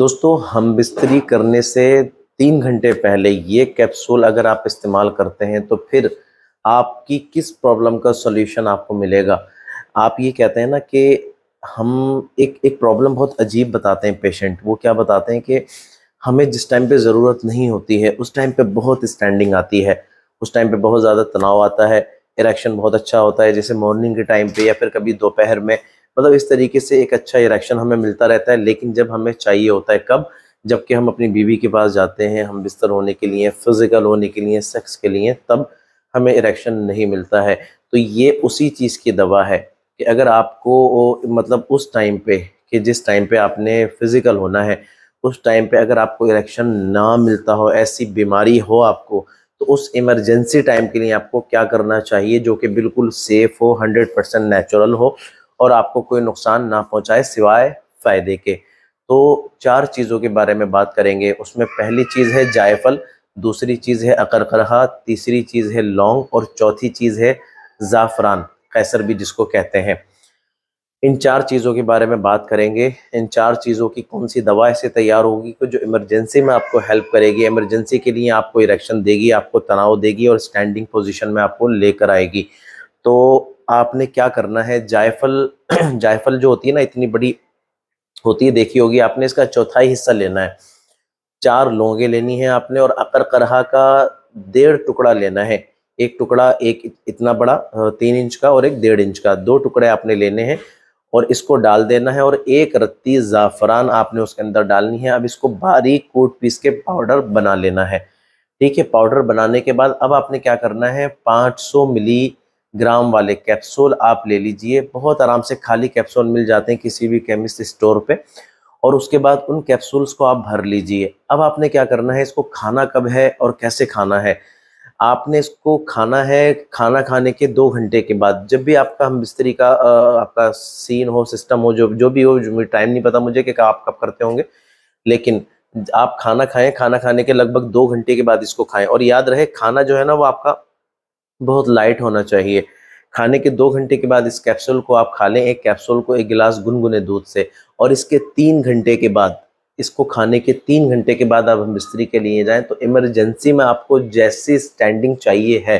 दोस्तों हम बिस्तरी करने से तीन घंटे पहले ये कैप्सूल अगर आप इस्तेमाल करते हैं तो फिर आपकी किस प्रॉब्लम का सॉल्यूशन आपको मिलेगा आप ये कहते हैं ना कि हम एक एक प्रॉब्लम बहुत अजीब बताते हैं पेशेंट वो क्या बताते हैं कि हमें जिस टाइम पे ज़रूरत नहीं होती है उस टाइम पे बहुत स्टैंडिंग आती है उस टाइम पे बहुत ज़्यादा तनाव आता है इरेक्शन बहुत अच्छा होता है जैसे मॉर्निंग के टाइम पे या फिर कभी दोपहर में मतलब इस तरीके से एक अच्छा इरेक्शन हमें मिलता रहता है लेकिन जब हमें चाहिए होता है कब जबकि हम अपनी बीवी के पास जाते हैं हम बिस्तर होने के लिए फिजिकल होने के लिए सेक्स के लिए तब हमें इरेक्शन नहीं मिलता है तो ये उसी चीज़ की दवा है कि अगर आपको मतलब उस टाइम पे कि जिस टाइम पे आपने फिज़िकल होना है उस टाइम पे अगर आपको इरेक्शन ना मिलता हो ऐसी बीमारी हो आपको तो उस इमरजेंसी टाइम के लिए आपको क्या करना चाहिए जो कि बिल्कुल सेफ़ हो हंड्रेड परसेंट नेचुरल हो और आपको कोई नुकसान ना पहुंचाए सिवाय फ़ायदे के तो चार चीज़ों के बारे में बात करेंगे उसमें पहली चीज़ है जायफल दूसरी चीज़ है अकरकरहा तीसरी चीज़ है लौंग और चौथी चीज़ है ज़ाफ़रान कैसर भी जिसको कहते हैं इन चार चीज़ों के बारे में बात करेंगे इन चार चीज़ों की कौन सी दवा ऐसे तैयार होगी कि जो इमरजेंसी में आपको हेल्प करेगी इमरजेंसी के लिए आपको इरेक्शन देगी आपको तनाव देगी और स्टैंडिंग पोजीशन में आपको लेकर आएगी तो आपने क्या करना है जायफल जायफल जो होती है ना इतनी बड़ी होती है देखी होगी आपने इसका चौथाई हिस्सा लेना है चार लौंगे लेनी है आपने और अकर करहा का डेढ़ टुकड़ा लेना है एक टुकड़ा एक इतना बड़ा तीन इंच का और एक डेढ़ इंच का दो टुकड़े आपने लेने हैं और इसको डाल देना है और एक रत्ती ज़ाफ़रान आपने उसके अंदर डालनी है अब इसको बारीक कूट पीस के पाउडर बना लेना है ठीक है पाउडर बनाने के बाद अब आपने क्या करना है 500 मिली ग्राम वाले कैप्सूल आप ले लीजिए बहुत आराम से खाली कैप्सूल मिल जाते हैं किसी भी केमिस्ट स्टोर पे और उसके बाद उन कैप्सूल्स को आप भर लीजिए अब आपने क्या करना है इसको खाना कब है और कैसे खाना है आपने इसको खाना है खाना खाने के दो घंटे के बाद जब भी आपका हम बिस्तरी का आपका सीन हो सिस्टम हो जो जो भी हो जो टाइम नहीं पता मुझे कि आप कब करते होंगे लेकिन आप खाना खाएं खाना खाने के लगभग दो घंटे के बाद इसको खाएं और याद रहे खाना जो है ना वो आपका बहुत लाइट होना चाहिए खाने के दो घंटे के बाद इस कैप्सूल को आप खा लें एक कैप्सूल को एक गिलास गुनगुने दूध से और इसके तीन घंटे के बाद इसको खाने के तीन घंटे के बाद आप हम बिस्तरी के लिए जाएं तो इमरजेंसी में आपको जैसी स्टैंडिंग चाहिए है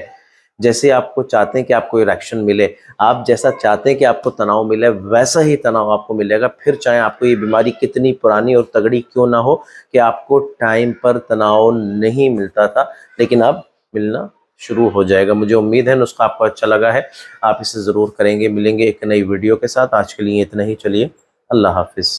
जैसे आपको चाहते हैं कि आपको इरेक्शन मिले आप जैसा चाहते हैं कि आपको तनाव मिले वैसा ही तनाव आपको मिलेगा फिर चाहे आपको ये बीमारी कितनी पुरानी और तगड़ी क्यों ना हो कि आपको टाइम पर तनाव नहीं मिलता था लेकिन अब मिलना शुरू हो जाएगा मुझे उम्मीद है नुस्खा आपको अच्छा लगा है आप इसे ज़रूर करेंगे मिलेंगे एक नई वीडियो के साथ आज के लिए इतना ही चलिए अल्लाह हाफिज़